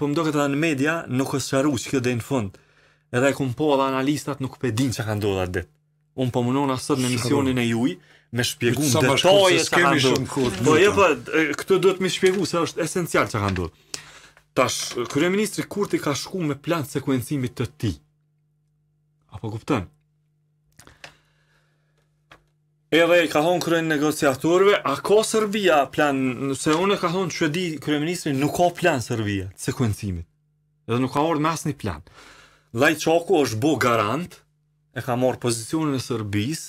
po më doket edhe në media nuk është që kjo deri në fund. Edhe e kum po analistat nuk pe po din që ka ndodhë atë ditë. Unë po mënon asët në misionin e juj, me shpjegu në detoje që ka ndodhë. Po, jo, po e po, këtë do të mi shpjegu se është esencial që ka ndodhë. Tash, Kryeministri Kurti ka shku me plan sekuencimit të ti. Apo guptën? Edhe i ka thonë kërën negociaturve, a ka Serbia plan, nëse unë e ka thonë që di kërëministri nuk ka plan Serbia, sekuencimit, edhe nuk ka orë mas një plan. Laj Qaku është bo garant, e ka morë pozicionin e Serbis,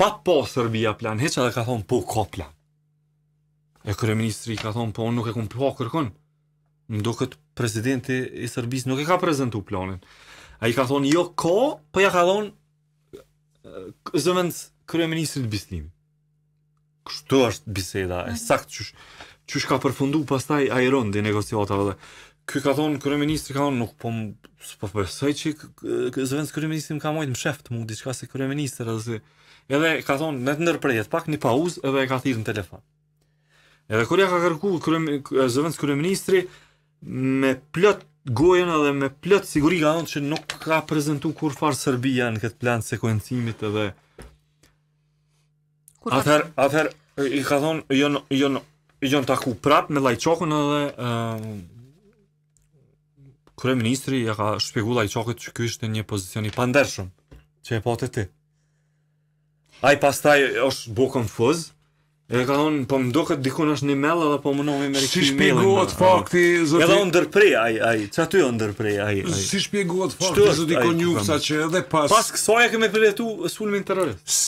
pa po Serbia plan, heqë edhe ka thonë po ka plan. E kërëministri ka thonë po unë nuk e kumë po kërkon, ndo këtë presidenti i Serbis nuk e ka prezentu planin. A i ka thonë jo ka, po ja ka thonë zëmëndës, kryeministrit Bislim. Kështu është biseda, e mm. saktë qysh, qysh ka përfundu pastaj taj ajeron dhe negociatave dhe. Ky ka thonë kryeministri ka thonë nuk po më po besoj që zëvendës kryeministri më ka mojtë më sheft mu diçka se kryeministri edhe edhe ka thonë në të nërprejet pak një pauz edhe e ka thirë në telefon. Edhe kërja ka kërku kërë, zëvendës kryeministri me plët Gojën edhe me plët siguri ka thonë që nuk ka prezentu kur farë Serbia në këtë plan sekuencimit edhe Kur ather, ather, i ka thonë, jon, jon, jon taku prap me lajqokën edhe... Uh, Kure ministri ja ka shpjegu lajqokët që kjo ishte një pozicion i pandershëm, që e pote ti. Ai pastaj është bu konfuz. E ka thonë, po më do këtë dikun është një mellë edhe po më nëmë i me rikimi Si shpjeguat po. fakti, zoti... Edhe unë dërprej, aj, aj, që aty unë dërprej, aj, aj. Si shpjeguat fakti, zoti Konjuksa, që edhe pas... Pas kësoja këme përletu sulmin të rërës.